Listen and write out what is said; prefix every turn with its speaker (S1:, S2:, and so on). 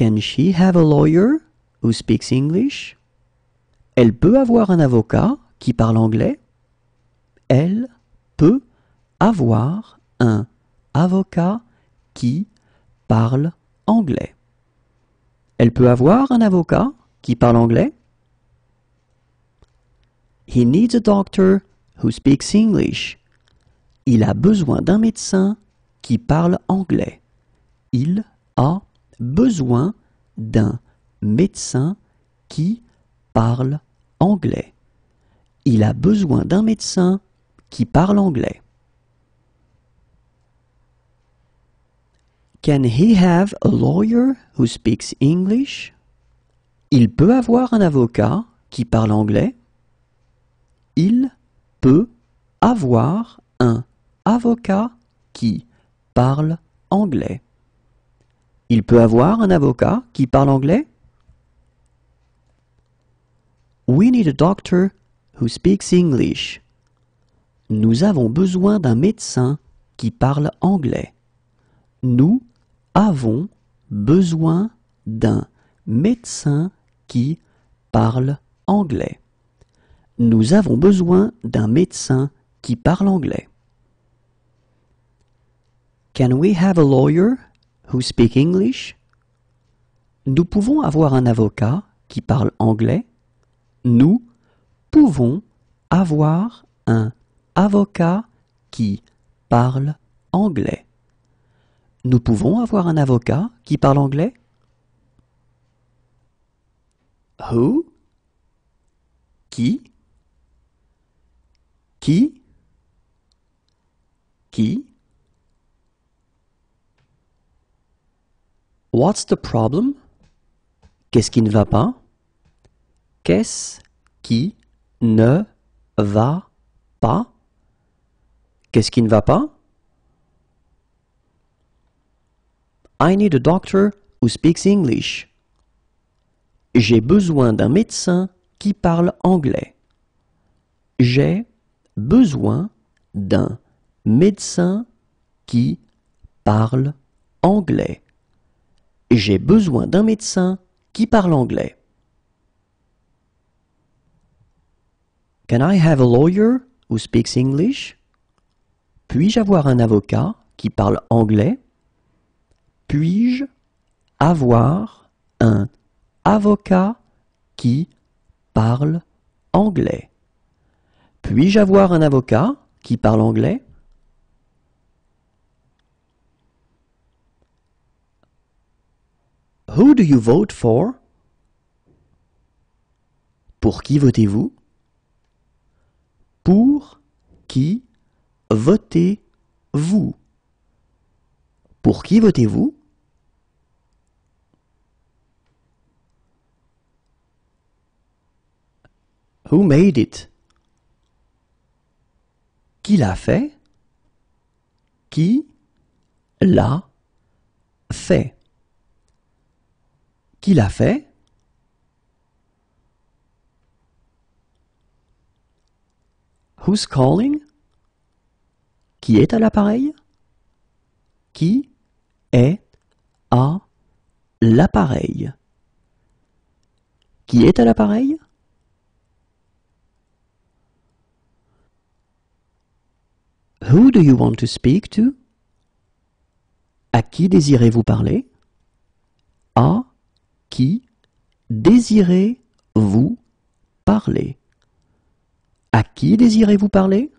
S1: Can she have a lawyer who speaks English? Elle peut avoir un avocat qui parle anglais? Elle peut avoir un avocat qui parle anglais. Elle peut avoir un avocat qui parle anglais? He needs a doctor who speaks English. Il a besoin d'un médecin qui parle anglais. Il a besoin d'un médecin qui parle anglais. Il a besoin d'un médecin qui parle anglais. Can he have a lawyer who speaks English? Il peut avoir un avocat qui parle anglais. Il peut avoir un avocat qui parle anglais. Il peut avoir un avocat qui parle anglais? We need a doctor who speaks English. Nous avons besoin d'un médecin qui parle anglais. Nous avons besoin d'un médecin qui parle anglais. Nous avons besoin d'un médecin qui parle anglais. Can we have a lawyer who speak English Nous pouvons avoir un avocat qui parle anglais. Nous pouvons avoir un avocat qui parle anglais. Nous pouvons avoir un avocat qui parle anglais Who Qui Qui Qui What's the problem? Qu'est-ce qui ne va pas? Qu'est-ce qui ne va pas? Qu'est-ce qui ne va pas? I need a doctor who speaks English. J'ai besoin d'un médecin qui parle anglais. J'ai besoin d'un médecin qui parle anglais. J'ai besoin d'un médecin qui parle anglais. Can I have a lawyer who speaks English? Puis-je avoir un avocat qui parle anglais? Puis-je avoir un avocat qui parle anglais? Puis-je avoir un avocat qui parle anglais? Who do you vote for? Pour qui votez-vous? Pour qui votez-vous? Pour qui votez-vous? Who made it? Qui l'a fait? Qui l'a fait? Qui l'a fait Who's calling Qui est à l'appareil Qui est à l'appareil Qui est à l'appareil Who do you want to speak to À qui désirez-vous parler À qui désirez-vous parler À qui désirez-vous parler